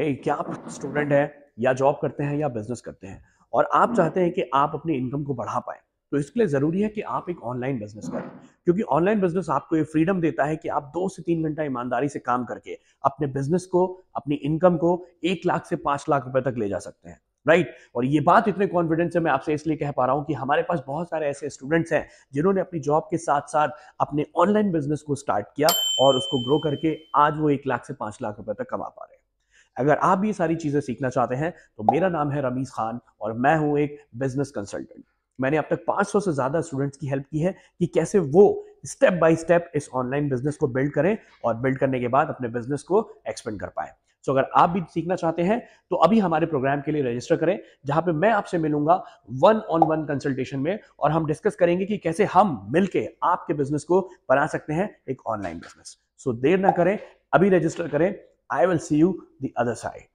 hey, क्या आप student हैं या जॉब करते हैं या बिजनेस करते हैं और आप चाहते हैं कि आप अपनी इनकम को बढ़ा पाए तो इसके लिए ज़रूरी है कि आप एक ऑनलाइन बिजनेस करें क्योंकि ऑनलाइन बिजनेस आपको ये फ्रीडम देता है कि आप दो से तीन घंटा ईमानदारी से काम करके अपने बिजनेस को अपनी इनकम को एक लाख से पांच लाख रुपए तक ले जा सकते हैं राइट right? और ये बात इतने कॉन्फिडेंस से मैं आपसे इसलिए कह पा रहा हूं कि हमारे पास बहुत सारे ऐसे स्टूडेंट्स हैं जिन्होंने अपनी जॉब के साथ साथ अपने ऑनलाइन बिजनेस को स्टार्ट किया और उसको ग्रो करके आज वो एक लाख से पांच लाख रुपए तक कमा पा रहे हैं अगर आप भी सारी चीज़ें सीखना चाहते हैं तो मेरा नाम है रमीज़ खान और मैं हूँ एक बिजनेस कंसल्टेंट मैंने अब तक 500 से ज़्यादा स्टूडेंट्स की हेल्प की है कि कैसे वो स्टेप बाय स्टेप इस ऑनलाइन बिजनेस को बिल्ड करें और बिल्ड करने के बाद अपने बिजनेस को एक्सपेंड कर पाए सो so, अगर आप भी सीखना चाहते हैं तो अभी हमारे प्रोग्राम के लिए रजिस्टर करें जहां पे मैं आपसे मिलूंगा वन ऑन वन कंसल्टेशन में और हम डिस्कस करेंगे कि कैसे हम मिलके आपके बिजनेस को बना सकते हैं एक ऑनलाइन बिजनेस सो देर ना करें अभी रजिस्टर करें I will see you the other side.